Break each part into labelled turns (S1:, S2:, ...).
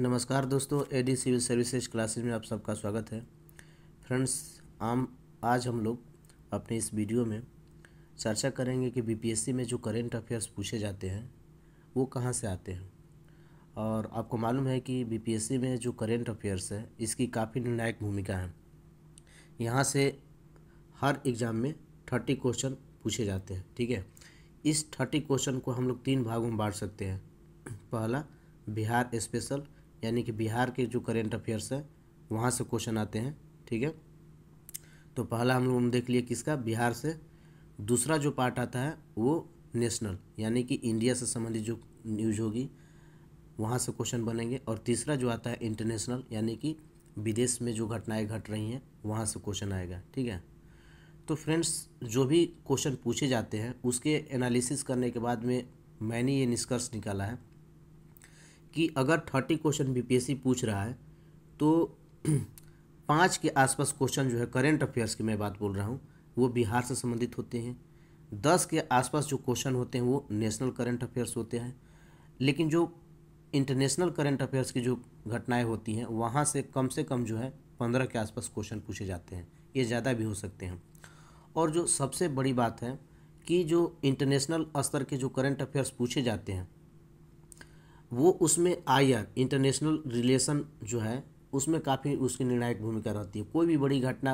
S1: नमस्कार दोस्तों A D civil services classes में आप सबका स्वागत है फ्रेंड्स आम आज हम लोग अपने इस वीडियो में चर्चा करेंगे कि बीपीएससी में जो करेंट अफेयर्स पूछे जाते हैं वो कहाँ से आते हैं और आपको मालूम है कि बीपीएससी में जो करेंट अफेयर्स है इसकी काफ़ी निर्णायक भूमिका है यहाँ से हर एग्ज़ाम में थर्टी क्वेश्चन पूछे जाते हैं ठीक है इस थर्टी क्वेश्चन को हम लोग तीन भागों में बांट सकते हैं पहला बिहार स्पेशल यानी कि बिहार के जो करेंट अफेयर्स है वहाँ से क्वेश्चन आते हैं ठीक है तो पहला हम लोग देख लिए किसका बिहार से दूसरा जो पार्ट आता है वो नेशनल यानी कि इंडिया से संबंधित जो न्यूज होगी वहाँ से क्वेश्चन बनेंगे और तीसरा जो आता है इंटरनेशनल यानी कि विदेश में जो घटनाएं घट रही हैं वहाँ से क्वेश्चन आएगा ठीक है तो फ्रेंड्स जो भी क्वेश्चन पूछे जाते हैं उसके एनालिसिस करने के बाद में मैंने ये निष्कर्ष निकाला है कि अगर थर्टी क्वेश्चन बीपीएससी पूछ रहा है तो पाँच के आसपास क्वेश्चन जो है करेंट अफेयर्स की मैं बात बोल रहा हूँ वो बिहार से संबंधित होते हैं दस के आसपास जो क्वेश्चन होते हैं वो नेशनल करेंट अफेयर्स होते हैं लेकिन जो इंटरनेशनल करेंट अफेयर्स की जो घटनाएं होती हैं वहाँ से कम से कम जो है पंद्रह के आसपास क्वेश्चन पूछे जाते हैं ये ज़्यादा भी हो सकते हैं और जो सबसे बड़ी बात है कि जो इंटरनेशनल स्तर के जो करंट अफेयर्स पूछे जाते हैं वो उसमें आई आर इंटरनेशनल रिलेशन जो है उसमें काफ़ी उसकी निर्णायक भूमिका रहती है कोई भी बड़ी घटना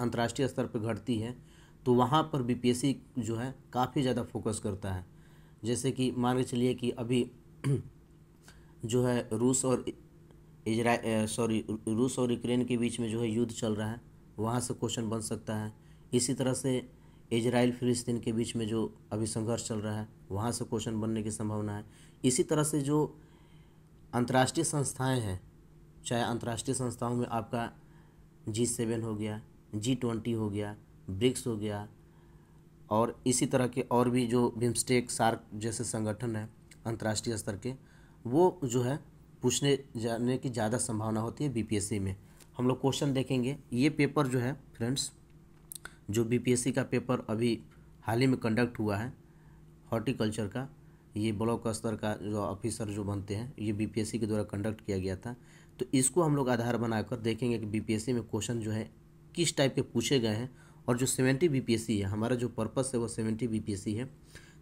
S1: अंतर्राष्ट्रीय स्तर पर घटती है तो वहाँ पर बी जो है काफ़ी ज़्यादा फोकस करता है जैसे कि मान के चलिए कि अभी जो है रूस और इजरा सॉरी रूस और यूक्रेन के बीच में जो है युद्ध चल रहा है वहाँ से क्वेश्चन बन सकता है इसी तरह से इजराइल फिलिस्तीन के बीच में जो अभी संघर्ष चल रहा है वहाँ से क्वेश्चन बनने की संभावना है इसी तरह से जो अंतर्राष्ट्रीय संस्थाएं हैं चाहे अंतर्राष्ट्रीय संस्थाओं में आपका जी सेवन हो गया जी ट्वेंटी हो गया ब्रिक्स हो गया और इसी तरह के और भी जो बिम्स्टेक सार्क जैसे संगठन हैं अंतर्राष्ट्रीय स्तर के वो जो है पूछने जाने की ज़्यादा संभावना होती है बीपीएससी में हम लोग क्वेश्चन देखेंगे ये पेपर जो है फ्रेंड्स जो बीपीएससी का पेपर अभी हाल ही में कंडक्ट हुआ है हॉर्टिकल्चर का ये ब्लॉक स्तर का जो ऑफिसर जो बनते हैं ये बीपीएससी के द्वारा कंडक्ट किया गया था तो इसको हम लोग आधार बनाकर देखेंगे कि बीपीएससी में क्वेश्चन जो है किस टाइप के पूछे गए हैं और जो सेवेंटी बीपीएससी है हमारा जो पर्पस है वो सेवेंटी बीपीएससी है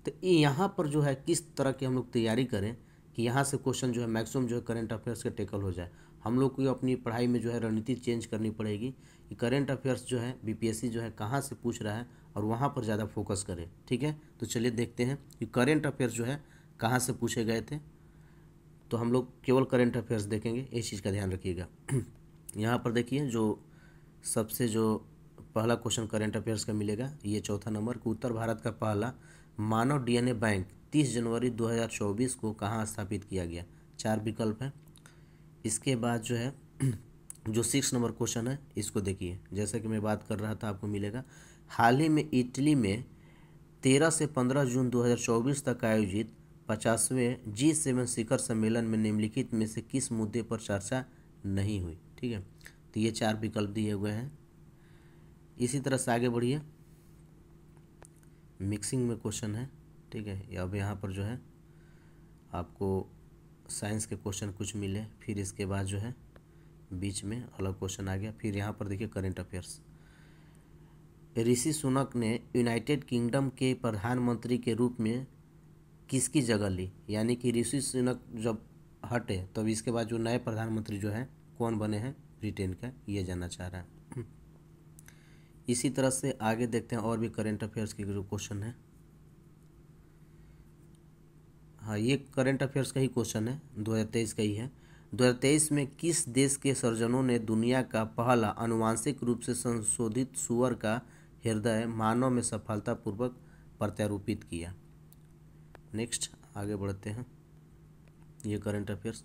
S1: तो यहाँ पर जो है किस तरह की हम लोग तैयारी करें कि यहाँ से क्वेश्चन जो है मैक्सिमम जो है करेंट अफेयर्स के टेकल हो जाए हम लोग को अपनी पढ़ाई में जो है रणनीति चेंज करनी पड़ेगी कि करेंट अफेयर्स जो है बीपीएससी जो है कहाँ से पूछ रहा है और वहाँ पर ज़्यादा फोकस करें ठीक है तो चलिए देखते हैं कि करेंट अफेयर्स जो है कहाँ से पूछे गए थे तो हम लोग केवल करेंट अफेयर्स देखेंगे इस चीज़ का ध्यान रखिएगा यहाँ पर देखिए जो सबसे जो पहला क्वेश्चन करेंट अफेयर्स का मिलेगा ये चौथा नंबर कि उत्तर भारत का पहला मानव डीएनए बैंक 30 जनवरी 2024 को कहाँ स्थापित किया गया चार विकल्प हैं इसके बाद जो है जो सिक्स नंबर क्वेश्चन है इसको देखिए जैसा कि मैं बात कर रहा था आपको मिलेगा हाल ही में इटली में तेरह से पंद्रह जून 2024 तक आयोजित पचासवें जी सेवन शिखर सम्मेलन में निम्नलिखित में से किस मुद्दे पर चर्चा नहीं हुई ठीक है तो ये चार विकल्प दिए हुए हैं इसी तरह से आगे बढ़िए मिक्सिंग में क्वेश्चन है ठीक है अब यहाँ पर जो है आपको साइंस के क्वेश्चन कुछ मिले फिर इसके बाद जो है बीच में अलग क्वेश्चन आ गया फिर यहाँ पर देखिए करेंट अफेयर्स ऋषि सुनक ने यूनाइटेड किंगडम के प्रधानमंत्री के रूप में किसकी जगह ली यानी कि ऋषि सुनक जब हटे तब तो इसके बाद जो नए प्रधानमंत्री जो है कौन बने हैं ब्रिटेन का ये जानना चाह रहा है इसी तरह से आगे देखते हैं और भी करेंट अफेयर्स के जो क्वेश्चन हैं हाँ ये करंट अफेयर्स का ही क्वेश्चन है 2023 का ही है 2023 में किस देश के सर्जनों ने दुनिया का पहला अनुवांशिक रूप से संशोधित सुअर का हृदय मानव में सफलतापूर्वक प्रत्यारोपित किया नेक्स्ट आगे बढ़ते हैं ये करंट अफेयर्स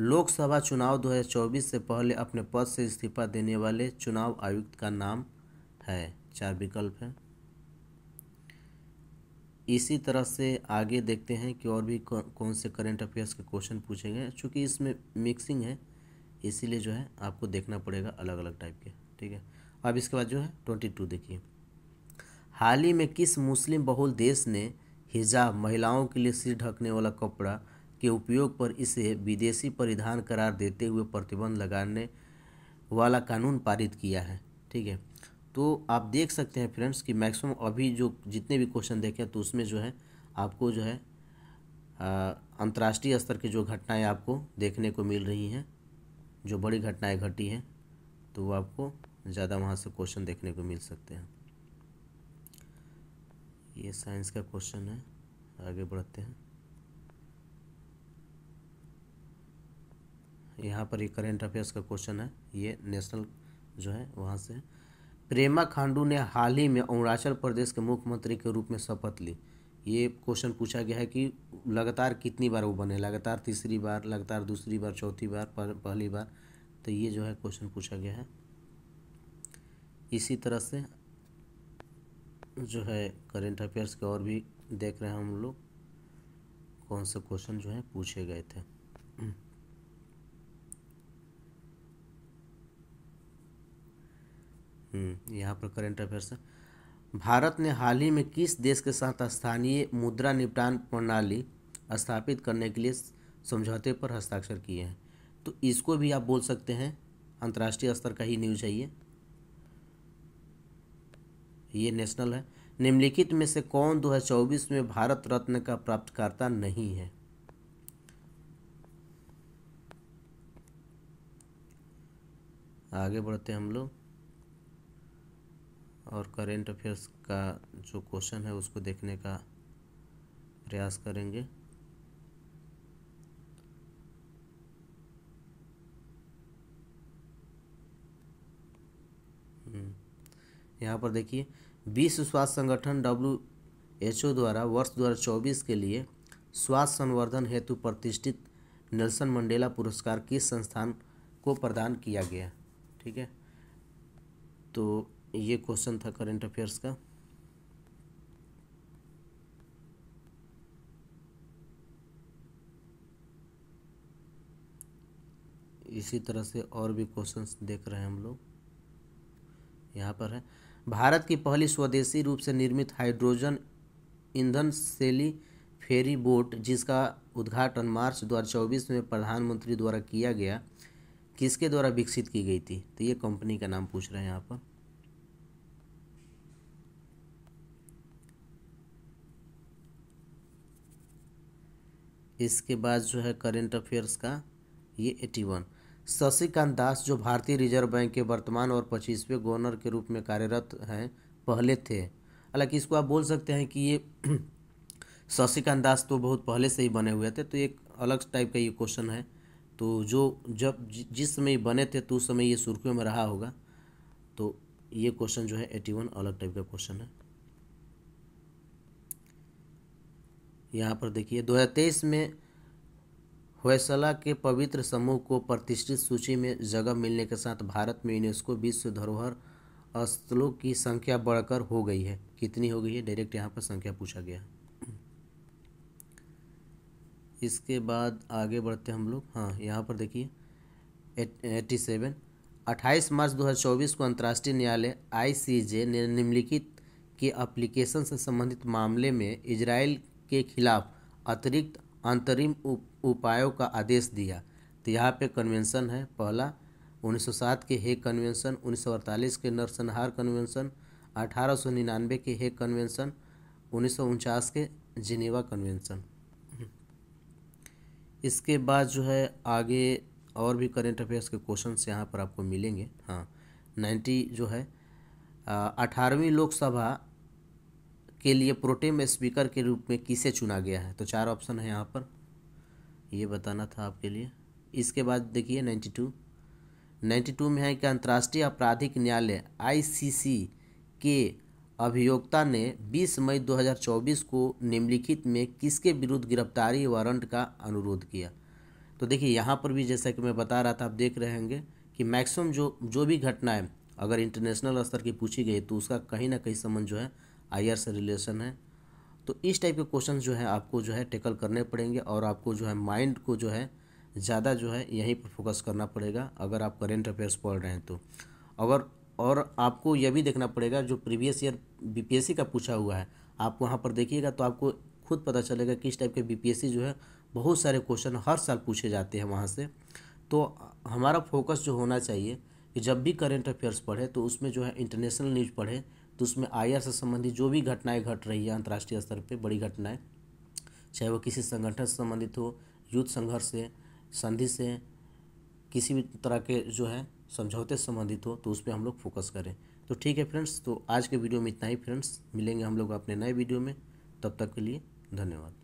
S1: लोकसभा चुनाव 2024 से पहले अपने पद से इस्तीफा देने वाले चुनाव आयुक्त का नाम है चार विकल्प हैं इसी तरह से आगे देखते हैं कि और भी कौन से करंट अफेयर्स के क्वेश्चन पूछे गए चूँकि इसमें मिक्सिंग है इसीलिए जो है आपको देखना पड़ेगा अलग अलग टाइप के ठीक है अब इसके बाद जो है ट्वेंटी टू देखिए हाल ही में किस मुस्लिम बहुल देश ने हिजाब महिलाओं के लिए सिर ढकने वाला कपड़ा के उपयोग पर इसे विदेशी परिधान करार देते हुए प्रतिबंध लगाने वाला कानून पारित किया है ठीक है तो आप देख सकते हैं फ्रेंड्स कि मैक्सिमम अभी जो जितने भी क्वेश्चन देखें तो उसमें जो है आपको जो है अंतर्राष्ट्रीय स्तर की जो घटनाएं आपको देखने को मिल रही हैं जो बड़ी घटनाएं घटी हैं तो वो आपको ज़्यादा वहाँ से क्वेश्चन देखने को मिल सकते हैं ये साइंस का क्वेश्चन है आगे बढ़ते हैं यहाँ पर ये करेंट अफेयर्स का क्वेश्चन है ये नेशनल जो है वहाँ से प्रेमा खांडू ने हाल ही में अरुणाचल प्रदेश के मुख्यमंत्री के रूप में शपथ ली ये क्वेश्चन पूछा गया है कि लगातार कितनी बार वो बने लगातार तीसरी बार लगातार दूसरी बार चौथी बार पहली बार तो ये जो है क्वेश्चन पूछा गया है इसी तरह से जो है करेंट अफेयर्स के और भी देख रहे हैं हम लोग कौन से क्वेश्चन जो है पूछे गए थे हम्म। यहाँ पर करंट अफेयर्स है भारत ने हाल ही में किस देश के साथ स्थानीय मुद्रा निपटान प्रणाली स्थापित करने के लिए समझौते पर हस्ताक्षर किए हैं तो इसको भी आप बोल सकते हैं अंतर्राष्ट्रीय स्तर का ही न्यूज है ये ये नेशनल है निम्नलिखित में से कौन 2024 में भारत रत्न का प्राप्तकर्ता नहीं है आगे बढ़ते हैं हम लोग और करेंट अफेयर्स का जो क्वेश्चन है उसको देखने का प्रयास करेंगे हम्म। यहाँ पर देखिए विश्व स्वास्थ्य संगठन डब्ल्यू एच ओ द्वारा वर्ष 2024 के लिए स्वास्थ्य संवर्धन हेतु प्रतिष्ठित नेल्सन मंडेला पुरस्कार किस संस्थान को प्रदान किया गया ठीक है तो ये क्वेश्चन था करंट अफेयर्स का इसी तरह से और भी क्वेश्चंस देख रहे हैं हम लोग यहाँ पर है भारत की पहली स्वदेशी रूप से निर्मित हाइड्रोजन ईंधन शैली फेरी बोट जिसका उद्घाटन मार्च 2024 में प्रधानमंत्री द्वारा किया गया किसके द्वारा विकसित की गई थी तो ये कंपनी का नाम पूछ रहे हैं यहाँ पर इसके बाद जो है करेंट अफेयर्स का ये एटी वन शशिकांत दास जो भारतीय रिजर्व बैंक के वर्तमान और पच्चीसवें गवर्नर के रूप में कार्यरत हैं पहले थे हालांकि इसको आप बोल सकते हैं कि ये शशिकांत दास तो बहुत पहले से ही बने हुए थे तो एक अलग टाइप का ये क्वेश्चन है तो जो जब जिस समय ये बने थे तो उस समय ये सुर्खियों में रहा होगा तो ये क्वेश्चन जो है एटी वन अलग टाइप का क्वेश्चन है यहाँ पर देखिए 2023 में होयसला के पवित्र समूह को प्रतिष्ठित सूची में जगह मिलने के साथ भारत में यूनेस्को विश्व धरोहर स्थलों की संख्या बढ़कर हो गई है कितनी हो गई है डायरेक्ट यहाँ पर संख्या पूछा गया इसके बाद आगे बढ़ते हम लोग हाँ यहाँ पर देखिए एट्टी सेवन अट्ठाईस मार्च 2024 को अंतर्राष्ट्रीय न्यायालय आईसीजे ने निम्नलिखित के अप्लीकेशन से संबंधित मामले में इजराइल के खिलाफ अतिरिक्त अंतरिम उपायों का आदेश दिया तो यहाँ पे कन्वेंशन है पहला 1907 के हेग कन्वेंशन 1948 के नरसंहार कन्वेंशन 1899 के हेग कन्वेंशन उन्नीस के जिनेवा कन्वेंशन इसके बाद जो है आगे और भी करेंट अफेयर्स के क्वेश्चन यहाँ पर आपको मिलेंगे हाँ नाइन्टी जो है अठारहवीं लोकसभा के लिए प्रोटेम स्पीकर के रूप में किसे चुना गया है तो चार ऑप्शन है यहाँ पर ये बताना था आपके लिए इसके बाद देखिए नाइन्टी टू नाइन्टी टू में है कि अंतर्राष्ट्रीय आपराधिक न्यायालय आईसीसी के अभियोक्ता ने 20 मई 2024 को निम्नलिखित में किसके विरुद्ध गिरफ्तारी वारंट का अनुरोध किया तो देखिए यहाँ पर भी जैसा कि मैं बता रहा था आप देख रहे होंगे कि मैक्सिमम जो जो भी घटनाएं अगर इंटरनेशनल स्तर की पूछी गई तो उसका कहीं ना कहीं संबंध जो है आई से रिलेशन है तो इस टाइप के क्वेश्चन जो है आपको जो है टेकल करने पड़ेंगे और आपको जो है माइंड को जो है ज़्यादा जो है यहीं पर फोकस करना पड़ेगा अगर आप करेंट अफेयर्स पढ़ रहे हैं तो अगर और आपको यह भी देखना पड़ेगा जो प्रीवियस ईयर बीपीएससी का पूछा हुआ है आप वहाँ पर देखिएगा तो आपको खुद पता चलेगा कि इस टाइप के बीपीएससी जो है बहुत सारे क्वेश्चन हर साल पूछे जाते हैं वहाँ से तो हमारा फोकस जो होना चाहिए कि जब भी करेंट अफेयर्स पढ़े तो उसमें जो है इंटरनेशनल न्यूज़ पढ़े तो उसमें आईआर से संबंधित जो भी घटनाएं घट रही है अंतर्राष्ट्रीय स्तर पर बड़ी घटनाएं चाहे वो किसी संगठन से संबंधित हो युद्ध संघर्ष से संधि से किसी भी तरह के जो है समझौते से संबंधित हो तो उस पर हम लोग फोकस करें तो ठीक है फ्रेंड्स तो आज के वीडियो में इतना ही फ्रेंड्स मिलेंगे हम लोग अपने नए वीडियो में तब तक के लिए धन्यवाद